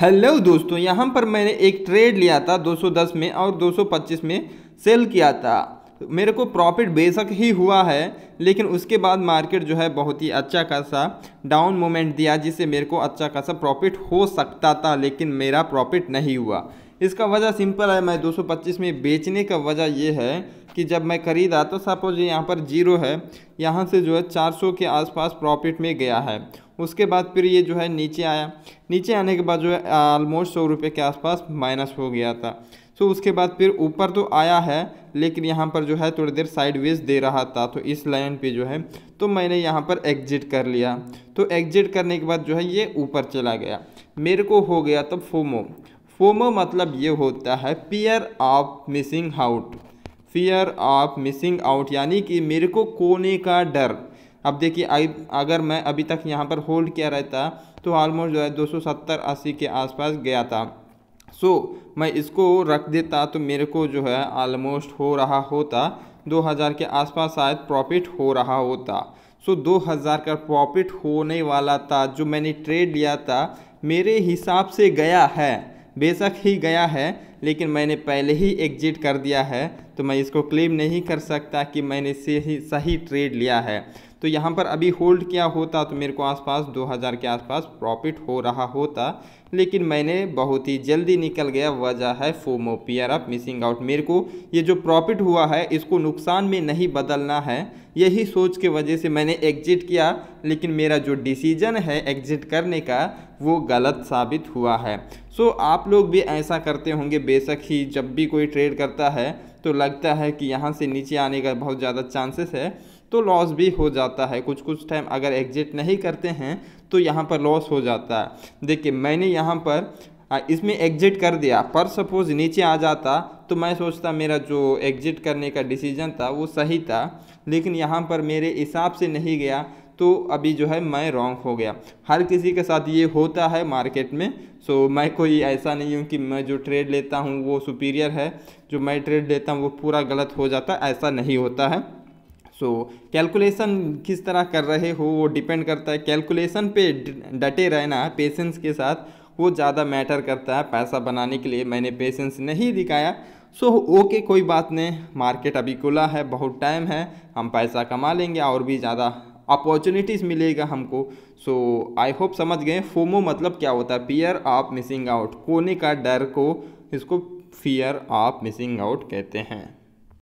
hello दोस्तों यहाँ पर मैंने एक ट्रेड लिया था 210 में और 225 में सेल किया था मेरे को प्रॉफिट बेशक ही हुआ है लेकिन उसके बाद मार्केट जो है बहुत ही अच्छा खासा डाउन मोमेंट दिया जिससे मेरे को अच्छा खासा प्रॉफिट हो सकता था लेकिन मेरा प्रॉफिट नहीं हुआ इसका वजह सिंपल है मैं 225 में बेचने का वजह ये है कि जब मैं खरीदा तो सपोज यहाँ पर जीरो है यहाँ से जो है 400 के आसपास प्रॉफिट में गया है उसके बाद फिर ये जो है नीचे आया नीचे आने के बाद जो है ऑलमोस्ट सौ रुपये के आसपास माइनस हो गया था सो उसके बाद फिर ऊपर तो आया है लेकिन यहाँ पर जो है थोड़ी देर साइड वेज दे रहा था तो इस लाइन पे जो है तो मैंने यहाँ पर एग्जिट कर लिया तो एग्जिट करने के बाद जो है ये ऊपर चला गया मेरे को हो गया तब फोमो फोमो मतलब ये होता है fear of missing out fear of missing out यानी कि मेरे को कोने का डर अब देखिए अगर मैं अभी तक यहाँ पर होल्ड किया रहता तो ऑलमोस्ट जो है दो सौ सत्तर अस्सी के आसपास गया था सो so, मैं इसको रख देता तो मेरे को जो है ऑलमोस्ट हो रहा होता 2000 के आसपास शायद प्रॉफिट हो रहा होता सो so, 2000 का प्रॉफिट होने वाला था जो मैंने ट्रेड लिया था मेरे हिसाब से गया है बेशक ही गया है लेकिन मैंने पहले ही एग्जिट कर दिया है तो मैं इसको क्लेम नहीं कर सकता कि मैंने सही सही ट्रेड लिया है तो यहाँ पर अभी होल्ड किया होता तो मेरे को आसपास 2000 के आसपास प्रॉफिट हो रहा होता लेकिन मैंने बहुत ही जल्दी निकल गया वजह है FOMO fear of missing out मेरे को ये जो प्रॉफिट हुआ है इसको नुकसान में नहीं बदलना है यही सोच के वजह से मैंने एग्जिट किया लेकिन मेरा जो डिसीजन है एग्जिट करने का वो गलत साबित हुआ है सो आप लोग भी ऐसा करते होंगे बेशक ही जब भी कोई ट्रेड करता है तो लगता है कि यहाँ से नीचे आने का बहुत ज़्यादा चांसेस है तो लॉस भी हो जाता है कुछ कुछ टाइम अगर एग्जिट नहीं करते हैं तो यहाँ पर लॉस हो जाता है देखिए मैंने यहाँ पर इसमें एग्जिट कर दिया पर सपोज़ नीचे आ जाता तो मैं सोचता मेरा जो एग्जिट करने का डिसीजन था वो सही था लेकिन यहाँ पर मेरे हिसाब से नहीं गया तो अभी जो है मैं रॉन्ग हो गया हर किसी के साथ ये होता है मार्केट में सो so, मैं कोई ऐसा नहीं हूँ कि मैं जो ट्रेड लेता हूँ वो सुपीरियर है जो मैं ट्रेड लेता हूँ वो पूरा गलत हो जाता है ऐसा नहीं होता है सो so, कैलकुलेशन किस तरह कर रहे हो वो डिपेंड करता है कैलकुलेशन पे डटे रहना पेशेंस के साथ वो ज़्यादा मैटर करता है पैसा बनाने के लिए मैंने पेशेंस नहीं दिखाया सो so, ओके कोई बात नहीं मार्केट अभी खुला है बहुत टाइम है हम पैसा कमा लेंगे और भी ज़्यादा अपॉर्चुनिटीज़ मिलेगा हमको सो आई होप समझ गए फोमो मतलब क्या होता है पियर ऑफ मिसिंग आउट कोने का डर को इसको फियर ऑफ मिसिंग आउट कहते हैं